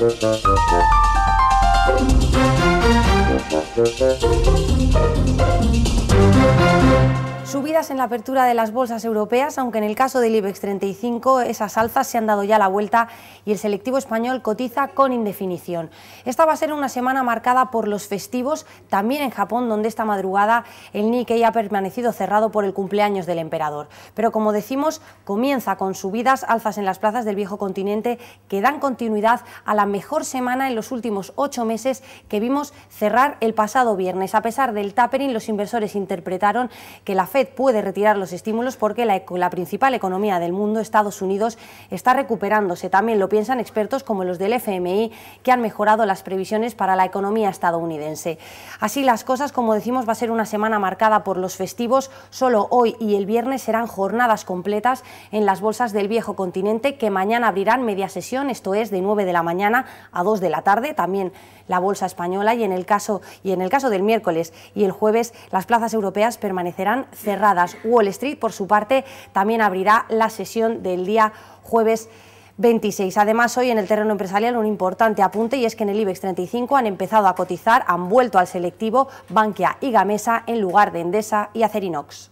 Thank Subidas en la apertura de las bolsas europeas, aunque en el caso del IBEX 35 esas alzas se han dado ya la vuelta y el selectivo español cotiza con indefinición. Esta va a ser una semana marcada por los festivos, también en Japón, donde esta madrugada el Nikkei ha permanecido cerrado por el cumpleaños del emperador. Pero como decimos, comienza con subidas, alzas en las plazas del viejo continente que dan continuidad a la mejor semana en los últimos ocho meses que vimos cerrar el pasado viernes. A pesar del tapering, los inversores interpretaron que la fecha puede retirar los estímulos porque la, principal economía del mundo, Estados Unidos, está recuperándose. También lo piensan expertos como los del FMI, que han mejorado las previsiones para la economía estadounidense. Así las cosas, como decimos, va a ser una semana marcada por los festivos. Solo hoy y el viernes serán jornadas completas en las bolsas del viejo continente que mañana abrirán media sesión, esto es de 9 de la mañana a 2 de la tarde. También la bolsa española y en el caso, y en el caso del miércoles y el jueves las plazas europeas permanecerán cerradas Wall Street, por su parte, también abrirá la sesión del día jueves 26. Además, hoy en el terreno empresarial un importante apunte y es que en el IBEX 35 han empezado a cotizar, han vuelto al selectivo Bankia y Gamesa en lugar de Endesa y Acerinox.